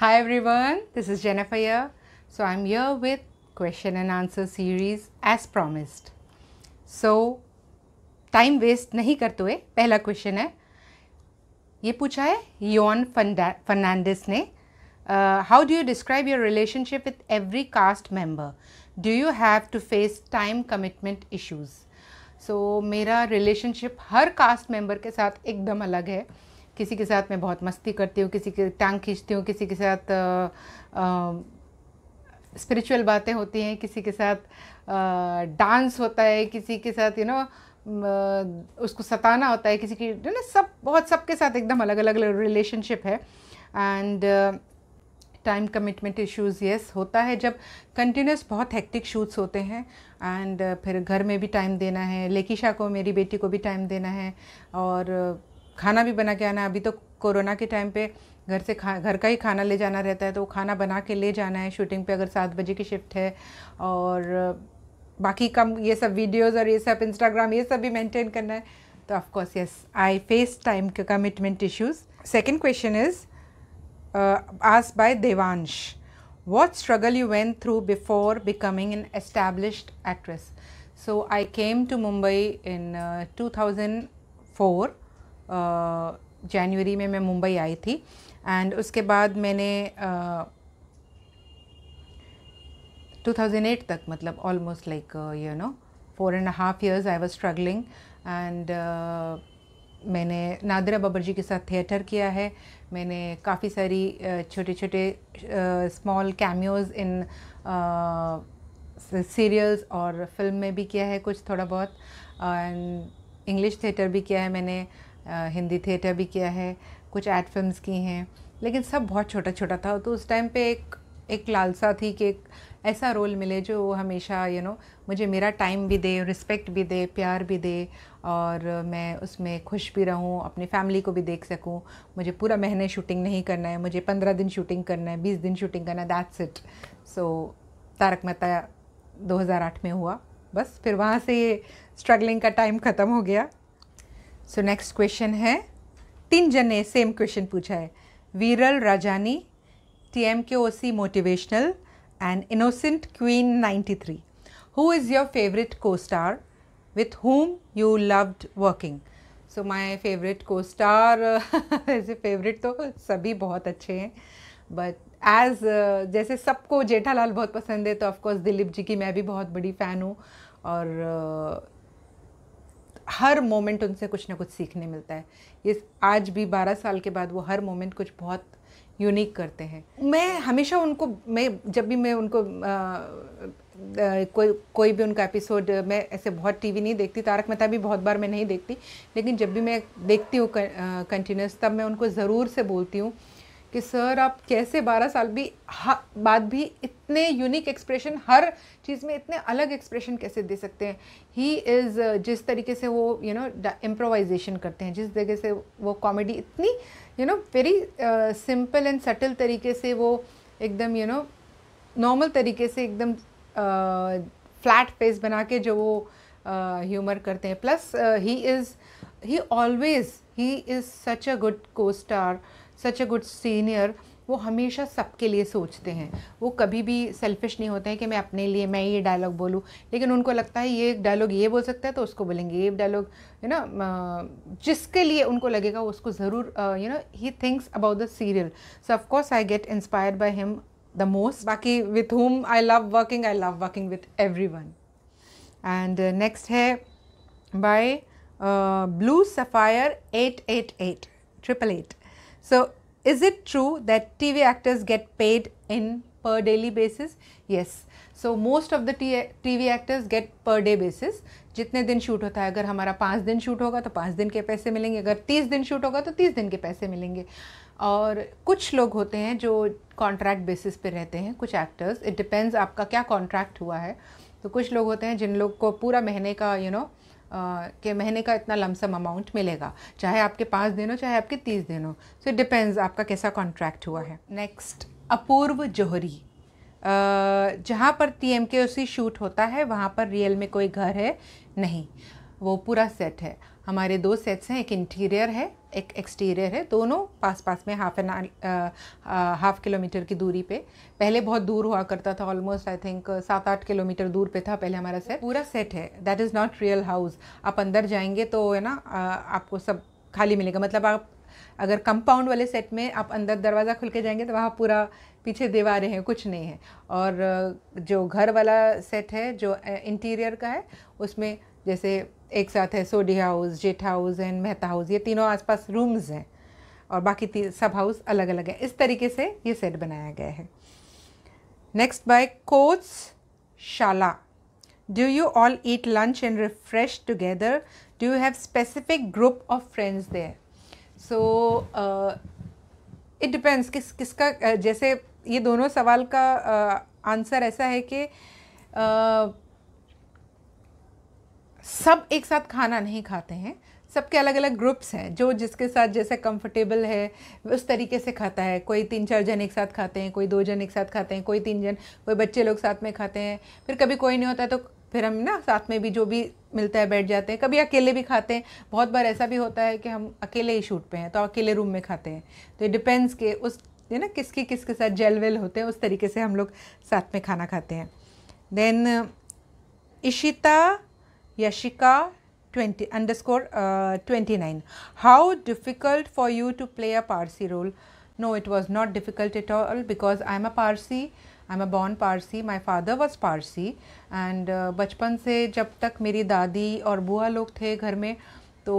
Hi everyone, this is Jennifer here. So I'm here with question and answer series as promised. So time waste नहीं करते हुए पहला question है ये पूछा है योन फर्नांडिस ने how do you describe your relationship with every cast member do you have to face time commitment issues so मेरा रिलेशनशिप हर कास्ट मेंबर के साथ एकदम अलग है uh, किसी के साथ मैं बहुत मस्ती करती हूँ किसी के टांग खींचती हूँ किसी के साथ स्पिरिचुअल बातें होती हैं किसी के साथ डांस होता है किसी के साथ यू नो उसको सताना होता है किसी की यू नो सब बहुत सबके साथ एकदम अलग अलग रिलेशनशिप है and time commitment issues yes होता है जब कंटिन्यूस बहुत हेक्टिक शूट्स होते हैं एंड uh, फिर घर में भी टाइम देना है लेकिशा को मेरी बेटी को भी टाइम देना है और खाना भी बना के आना अभी तो कोरोना के टाइम पे घर से खा घर का ही खाना ले जाना रहता है तो खाना बना के ले जाना है शूटिंग पे अगर सात बजे की शिफ्ट है और बाकी कम ये सब वीडियोस और ये सब इंस्टाग्राम ये सब भी मेंटेन करना है तो course yes I face time के commitment issues second question is by by Devansh. Struggle you you through before becoming an an actress so I came to Mumbai in two thousand four जनवरी में मैं मुंबई आई थी and उसके बाद मैंने 2008 तक मतलब almost like you know four and half years I was struggling and मैंने नादरा बाबर जी के साथ थिएटर किया है मैंने काफ़ी सारी छोटे छोटे स्मॉल कैमियोज़ इन सीरियल्स और फिल्म में भी किया है कुछ थोड़ा बहुत एंड इंग्लिश थिएटर भी किया है मैंने uh, हिंदी थिएटर भी किया है कुछ एड फिल्म्स की हैं लेकिन सब बहुत छोटा छोटा था तो उस टाइम पे एक एक लालसा थी कि एक ऐसा रोल मिले जो हमेशा यू you नो know, मुझे मेरा टाइम भी दे रिस्पेक्ट भी दे प्यार भी दे और मैं उसमें खुश भी रहूं अपनी फैमिली को भी देख सकूं मुझे पूरा महीने शूटिंग नहीं करना है मुझे पंद्रह दिन शूटिंग करना है बीस दिन शूटिंग करना है that's it so Taarak Mehta 2008 में हुआ बस फिर वहाँ से स्ट्रगलिंग का टाइम ख़त्म हो गया सो नेक्स्ट क्वेश्चन है तीन जन ने सेम क्वेश्चन पूछा है वीरल Rajani T M K O C motivational and innocent queen ninety three who is your favourite co-star with whom you loved working so my favourite co-star ऐसे favourite तो सभी बहुत अच्छे हैं बट एज uh, जैसे सबको जेठालाल बहुत पसंद है तो ऑफकोर्स दिलीप जी की मैं भी बहुत बड़ी फ़ैन हूँ और uh, हर मोमेंट उनसे कुछ ना कुछ सीखने मिलता है ये आज भी बारह साल के बाद वो हर मोमेंट कुछ बहुत यूनिक करते हैं मैं हमेशा उनको मैं जब भी मैं उनको आ, आ, कोई कोई भी उनका एपिसोड मैं ऐसे बहुत टीवी नहीं देखती तारक मेहता भी बहुत बार मैं नहीं देखती लेकिन जब भी मैं देखती हूँ कंटिन्यूस तब मैं उनको ज़रूर से बोलती हूँ कि सर आप कैसे बारह साल भी बाद भी इतने यूनिक एक्सप्रेशन हर चीज़ में इतने अलग एक्सप्रेशन कैसे दे सकते हैं ही इज़ uh, जिस तरीके से वो यू नो इम्प्रोवाइजेशन करते हैं जिस जगह से वो कॉमेडी इतनी you know very simple and subtle तरीके से वो एकदम यू नो नॉर्मल तरीके से एकदम फ्लैट uh, फेस बना के जो वो ह्यूमर uh, करते हैं plus he is he always he is such a good co-star such a good senior वो हमेशा सबके लिए सोचते हैं वो कभी भी सेल्फिश नहीं होते हैं कि मैं अपने लिए मैं ये डायलॉग बोलूँ लेकिन उनको लगता है ये डायलॉग ये बोल सकता है तो उसको बोलेंगे ये डायलॉग यू नो जिसके लिए उनको लगेगा उसको ज़रूर you know he thinks about the serial so of course I get inspire by him the most बाकी with whom I love working I love working with everyone and next है by blue sapphire eight eight eight triple eight So, is it true that TV actors get paid in per daily basis? Yes. So, most of the TV actors get per day basis. जितने दिन shoot होता है अगर हमारा पाँच दिन shoot होगा तो पाँच दिन के पैसे मिलेंगे अगर तीस दिन शूट होगा तो तीस दिन के पैसे मिलेंगे और कुछ लोग होते हैं जो कॉन्ट्रैक्ट बेसिस पे रहते हैं कुछ एक्टर्स इट डिपेंड्स आपका क्या कॉन्ट्रैक्ट हुआ है तो कुछ लोग होते हैं जिन लोग को पूरा महीने का यू you नो know, के महीने का इतना लमसम अमाउंट मिलेगा चाहे आपके पाँच दिन हो चाहे आपके तीस दिन हो सो इट डिपेंड्स आपका कैसा कॉन्ट्रैक्ट हुआ है नेक्स्ट अपूर्व जोहरी जहाँ पर टी एम के शूट होता है वहाँ पर रियल में कोई घर है नहीं वो पूरा सेट है हमारे दो सेट्स हैं एक इंटीरियर है एक एक्सटीरियर है दोनों पास पास में हाफ एन हाफ किलोमीटर की दूरी पे पहले बहुत दूर हुआ करता था ऑलमोस्ट आई थिंक सात आठ किलोमीटर दूर पे था पहले हमारा सेट पूरा सेट है that is not real house आप अंदर जाएंगे तो है ना आपको सब खाली मिलेगा मतलब आप अगर कंपाउंड वाले सेट में आप अंदर दरवाज़ा खुल के जाएंगे तो वहाँ पूरा पीछे दीवारें हैं कुछ नहीं है और जो घर वाला सेट है जो इंटीरियर का है उसमें जैसे एक साथ है सोडी हाउस जेट हाउस एंड मेहता हाउस ये तीनों आसपास रूम्स हैं और बाकी सब हाउस अलग अलग है इस तरीके से ये सेट बनाया गया है नेक्स्ट बाय कोच शाला do you all eat lunch and refresh together do you have specific group of friends there so it depends किस किसका uh, जैसे ये दोनों सवाल का आंसर uh, ऐसा है कि uh, सब एक साथ खाना नहीं खाते हैं सबके अलग अलग ग्रुप्स हैं जो जिसके साथ जैसे कंफर्टेबल है उस तरीके से खाता है कोई तीन चार जन एक साथ खाते हैं कोई दो जन एक साथ खाते हैं कोई तीन जन कोई बच्चे लोग साथ में खाते हैं फिर कभी कोई नहीं होता है तो फिर हम ना साथ में भी जो भी मिलता है बैठ जाते हैं कभी अकेले भी खाते हैं बहुत बार ऐसा भी होता है कि हम अकेले ही शूट पे हैं तो अकेले रूम में खाते हैं तो ये डिपेंड्स के उस ये ना किसके किसके साथ जेल वेल होते हैं उस तरीके से हम लोग साथ में खाना खाते हैं then Ishita Yashika 20 underscore uh, 29. How difficult for you to play a Parsi role? No, it was not difficult at all because I am a Parsi. I am a born Parsi my father was Parsi and बचपन से जब तक मेरी दादी और बुआ लोग थे घर में तो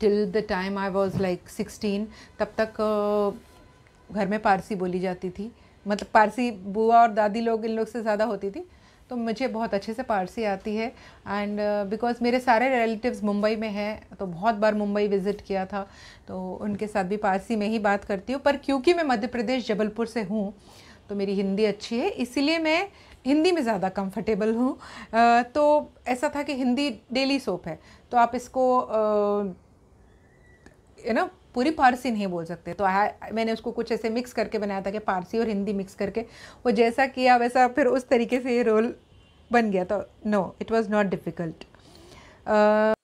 till the time I was like sixteen तब तक uh, घर में पारसी बोली जाती थी मतलब पारसी बुआ और दादी लोग इन लोग से ज़्यादा होती थी तो मुझे बहुत अच्छे से पारसी आती है एंड बिकॉज़ uh, मेरे सारे रिलेटिव्स मुंबई में हैं तो बहुत बार मुंबई विज़िट किया था तो उनके साथ भी पारसी में ही बात करती हूँ पर क्योंकि मैं मध्य प्रदेश जबलपुर से हूँ तो मेरी हिंदी अच्छी है इसीलिए मैं हिंदी में ज़्यादा कंफर्टेबल हूँ uh, तो ऐसा था कि हिंदी डेली सोप है तो आप इसको यू uh, नो पूरी पारसी नहीं बोल सकते तो आ, मैंने उसको कुछ ऐसे मिक्स करके बनाया था कि पारसी और हिंदी मिक्स करके वो जैसा किया वैसा फिर उस तरीके से ये रोल बन गया तो no it was not difficult